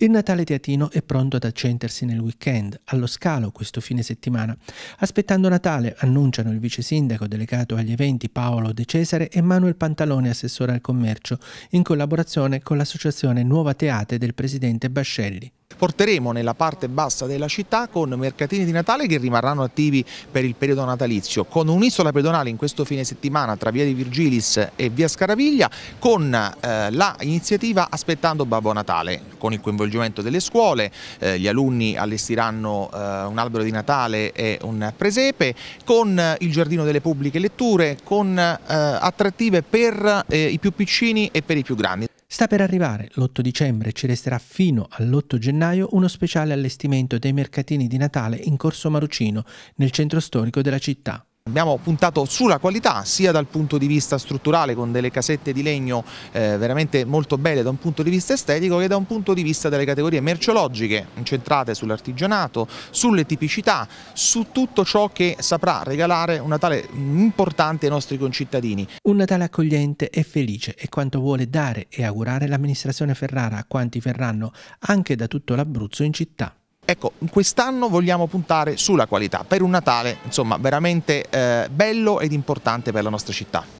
Il Natale teatino è pronto ad accendersi nel weekend, allo scalo questo fine settimana. Aspettando Natale, annunciano il vice sindaco delegato agli eventi Paolo De Cesare e Manuel Pantalone, assessore al commercio, in collaborazione con l'associazione Nuova Teate del presidente Bascelli porteremo nella parte bassa della città con mercatini di Natale che rimarranno attivi per il periodo natalizio, con un'isola pedonale in questo fine settimana tra via di Virgilis e via Scaraviglia, con eh, la Aspettando Babbo Natale, con il coinvolgimento delle scuole, eh, gli alunni allestiranno eh, un albero di Natale e un presepe, con eh, il giardino delle pubbliche letture, con eh, attrattive per eh, i più piccini e per i più grandi. Sta per arrivare l'8 dicembre e ci resterà fino all'8 gennaio uno speciale allestimento dei mercatini di Natale in Corso Marucino, nel centro storico della città. Abbiamo puntato sulla qualità sia dal punto di vista strutturale con delle casette di legno eh, veramente molto belle da un punto di vista estetico che da un punto di vista delle categorie merceologiche incentrate sull'artigianato, sulle tipicità, su tutto ciò che saprà regalare un Natale importante ai nostri concittadini. Un Natale accogliente e felice è quanto vuole dare e augurare l'amministrazione Ferrara a quanti verranno anche da tutto l'Abruzzo in città. Ecco, quest'anno vogliamo puntare sulla qualità per un Natale, insomma, veramente eh, bello ed importante per la nostra città.